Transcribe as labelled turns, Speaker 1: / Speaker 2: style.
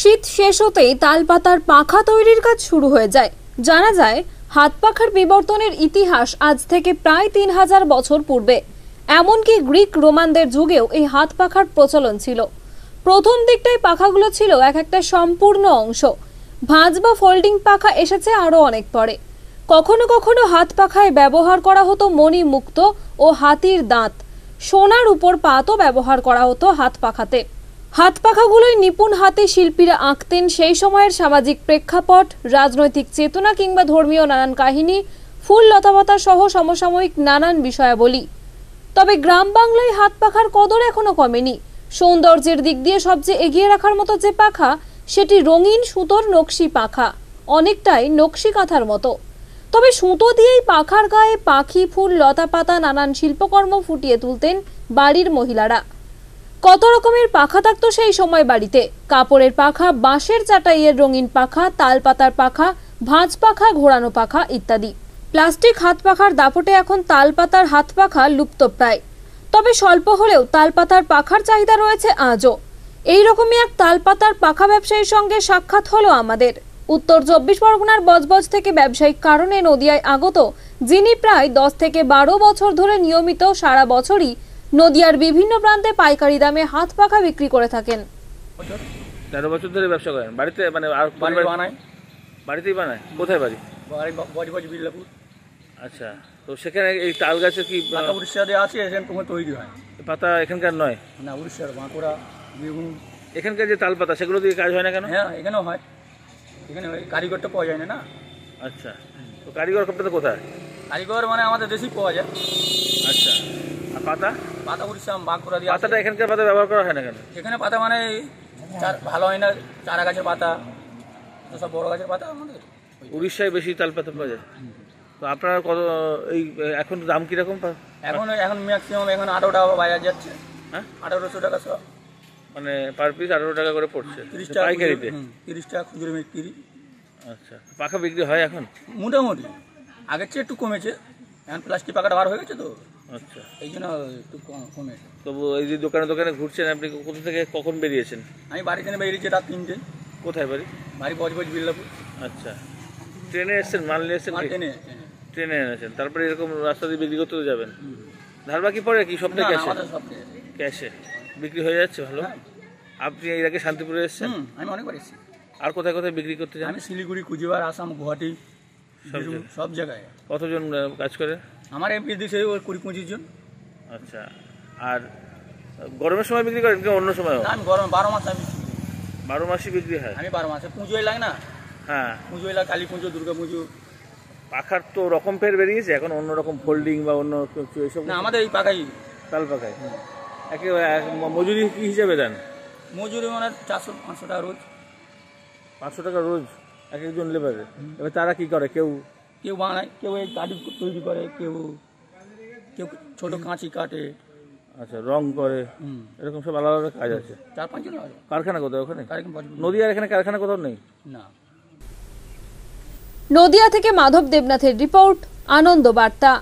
Speaker 1: শীত শেষ হতেই তালপাতার পাখা তৈরির কাজ শুরু হয়ে যায় জানা যায় হাত পাখার বিবর্তনের ইতিহাস আজ থেকে প্রায় তিন হাজার বছর পূর্বে এমনকি গ্রিক রোমানদের যুগেও এই হাত পাখার প্রচলন ছিল প্রথম দিকটায় পাখাগুলো ছিল এক একটা সম্পূর্ণ অংশ ভাঁজ বা ফোল্ডিং পাখা এসেছে আরও অনেক পরে কখনো কখনো হাত পাখায় ব্যবহার করা হতো মণি মুক্ত ও হাতির দাঁত সোনার উপর পাতও ব্যবহার করা হতো হাত পাখাতে হাত পাখাগুলোই নিপুণ হাতে শিল্পীরা আঁকতেন সেই সময়ের সামাজিক প্রেক্ষাপট রাজনৈতিক চেতনা কিংবা ধর্মীয় নানান কাহিনী ফুল লতাপাতা সহ সমসাময়িক নানান বিষয়াবলী তবে গ্রাম বাংলায় হাত পাখার কদর এখনো কমেনি সৌন্দর্যের দিক দিয়ে সবচেয়ে এগিয়ে রাখার মতো যে পাখা সেটি রঙিন সুতোর নকশি পাখা অনেকটাই নকশি কাঁথার মতো তবে সুতো দিয়েই পাখার গায়ে পাখি ফুল লতাপাতা নানান শিল্পকর্ম ফুটিয়ে তুলতেন বাড়ির মহিলারা কত রকমের পাখা থাকতো সেই সময় বাড়িতে কাপড়ের পাখা বাঁশের চাটাইয়ের রঙিন পাখা তাল পাতার পাখা ভাঁজ পাখা ঘোরানো পাখা ইত্যাদি প্লাস্টিক হাত পাখার দাপটে এখন তাল পাতার হাত পাখা লুপ্তপ্রায় তবে স্বল্প হলেও তাল পাতার পাখার চাহিদা রয়েছে আজও এই রকমই এক তাল পাতার পাখা ব্যবসায়ীর সঙ্গে সাক্ষাৎ হলো আমাদের উত্তর চব্বিশ পরগনার বজবজ থেকে ব্যবসায়িক কারণে নদিয়ায় আগত যিনি প্রায় দশ থেকে বারো বছর ধরে নিয়মিত সারা বছরই নদিয়ার বিভিন্ন প্রান্তে পাইকারি দামে হাত পাখা বিক্রি করে থাকেন
Speaker 2: তেরো বছর ধরে ব্যবসা করেন বাড়িতে মানে আর বাড়ি বানায় বাড়িতেই বানায় কোথায় বাড়ি
Speaker 3: বাড়ি বাড়ি বিল্লাপুর আচ্ছা
Speaker 2: তো সেখানে এই তাল গাছে কি উড়িষ্যাতে আছে এখানে তোমার তৈরি হয়
Speaker 3: পাতা এখানকার নয় না উড়িষ্যার বাঁকুড়া বীরভূম
Speaker 2: এখানকার যে তাল পাতা সেগুলো দিয়ে কাজ হয় না কেন হ্যাঁ
Speaker 3: এখানেও হয় এখানে কারিগরটা পাওয়া যায় না না আচ্ছা
Speaker 2: তো কারিগর কপটা কোথায়
Speaker 3: কারিগর মানে আমাদের দেশেই পাওয়া যায় পাতা পাতা উড়িষ্যাম বাঁকুড়া দিয়ে পাতাটা
Speaker 2: এখানকার পাতা ব্যবহার করা হয় না কেন
Speaker 3: এখানে পাতা মানে চার- ভালো হয় না চারা গাছের পাতা সব বড় গাছের পাতা আমাদের
Speaker 2: উড়িষ্যায় বেশি তাল পাতা পাওয়া যায় তো আপনার কত এই এখন দাম কীরকম
Speaker 3: এখন এখন ম্যাক্সিমাম এখন আঠারো টাকা বাজার যাচ্ছে হ্যাঁ আঠারোশো টাকা সব
Speaker 2: মানে পার পিস আঠারো টাকা করে পড়ছে তিরিশ টাকা পাইকারিতে হুম,
Speaker 3: তিরিশ টাকা খুচরো বিক্রি আচ্ছা পাখা বিক্রি হয় এখন মোটামুটি আগের চেয়ে একটু কমেছে এখন প্লাস্টিক পাকাটা বার হয়ে গেছে তো আচ্ছা এই জন্য
Speaker 2: একটু এই যে দোকানে দোকানে ঘুরছেন আপনি কোথা থেকে কখন বেরিয়েছেন
Speaker 3: আমি বাড়ি রাত
Speaker 2: কোথায় বাড়ি বজবজ আচ্ছা ট্রেনে এসেছেন মাল নিয়ে ট্রেনে তারপরে এরকম রাস্তা দিয়ে বিক্রি করতে যাবেন ধার বাকি পড়ে কি সব ক্যাশে ক্যাশে বিক্রি হয়ে যাচ্ছে ভালো হ্যাঁ। আপনি এর আগে শান্তিপুরে এসেছেন আমি অনেকবার এসেছি
Speaker 3: আর কোথায় কোথায় বিক্রি করতে যান আমি শিলিগুড়ি কুজিবার আসাম গুয়াহাটি সব জায়গায় কতজন কাজ করে আমার এমপি দিচ্ছে ওই কুড়ি পঁচিশ জন আচ্ছা আর
Speaker 2: গরমের সময় বিক্রি করেন কি অন্য সময় আমি
Speaker 3: গরম বারো মাস আমি বারো মাসই বিক্রি হয় আমি বারো মাসে পুজোয় লাগে না হ্যাঁ পুজোয় লাগে কালী পুজো দুর্গা পুজো পাখার তো
Speaker 2: রকম ফের বেরিয়েছে এখন অন্য রকম ফোল্ডিং বা অন্য কিছু এইসব না আমাদের এই পাখাই তাল পাখাই
Speaker 3: একেবারে মজুরি কি হিসাবে দেন মজুরি মানে চারশো পাঁচশো টাকা রোজ
Speaker 2: পাঁচশো টাকা রোজ এক একজন লেবারের এবার তারা কি করে কেউ
Speaker 3: কেউ বানায় কেউ এই গাড়ি তৈরি করে কেউ কেউ ছোট কাঁচি কাটে
Speaker 2: আচ্ছা রং করে এরকম সব আলাদা আলাদা কাজ আছে
Speaker 3: চার পাঁচজন কারখানা কোথাও ওখানে
Speaker 2: নদী আর এখানে কারখানা কোথাও নেই না
Speaker 1: নদিয়া থেকে মাধব দেবনাথের রিপোর্ট আনন্দ বার্তা